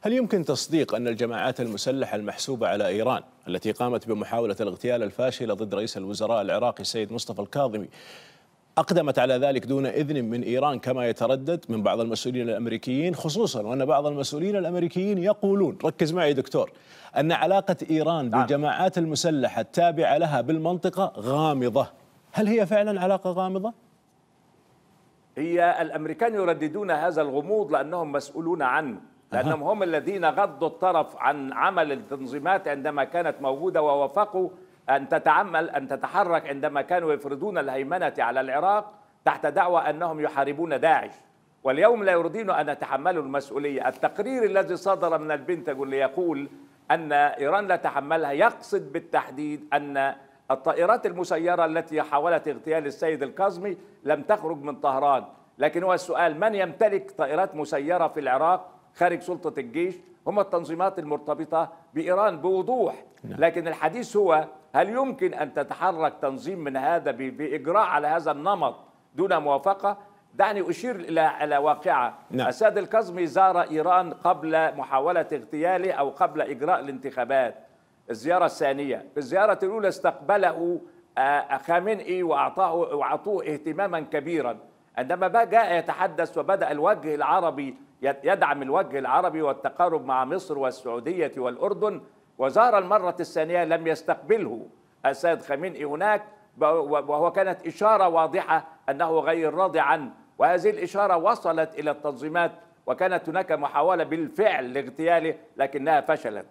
هل يمكن تصديق أن الجماعات المسلحة المحسوبة على إيران التي قامت بمحاولة الاغتيال الفاشلة ضد رئيس الوزراء العراقي السيد مصطفى الكاظمي أقدمت على ذلك دون إذن من إيران كما يتردد من بعض المسؤولين الأمريكيين خصوصا وأن بعض المسؤولين الأمريكيين يقولون ركز معي دكتور أن علاقة إيران نعم. بالجماعات المسلحة التابعة لها بالمنطقة غامضة هل هي فعلا علاقة غامضة؟ هي الأمريكان يرددون هذا الغموض لأنهم مسؤولون عنه لأنهم هم الذين غضوا الطرف عن عمل التنظيمات عندما كانت موجودة ووافقوا أن تتعمل أن تتحرك عندما كانوا يفرضون الهيمنة على العراق تحت دعوى أنهم يحاربون داعش واليوم لا يريدون أن يتحملوا المسؤولية التقرير الذي صدر من البنتاغون ليقول أن إيران لا تحملها يقصد بالتحديد أن الطائرات المسيرة التي حاولت اغتيال السيد الكاظمي لم تخرج من طهران لكن هو السؤال من يمتلك طائرات مسيرة في العراق خارج سلطة الجيش هم التنظيمات المرتبطة بإيران بوضوح نعم. لكن الحديث هو هل يمكن أن تتحرك تنظيم من هذا بإجراء على هذا النمط دون موافقة دعني أشير إلى على واقعة نعم. السيد الكظمي زار إيران قبل محاولة اغتياله أو قبل إجراء الانتخابات الزيارة الثانية في الزيارة الأولى استقبله خامنئي وأعطاه وأعطوه اهتماما كبيرا عندما جاء يتحدث وبدأ الوجه العربي يدعم الوجه العربي والتقارب مع مصر والسعودية والأردن وزار المرة الثانية لم يستقبله السيد خامنئي هناك وهو كانت إشارة واضحة أنه غير راضي عنه وهذه الإشارة وصلت إلى التنظيمات وكانت هناك محاولة بالفعل لاغتياله لكنها فشلت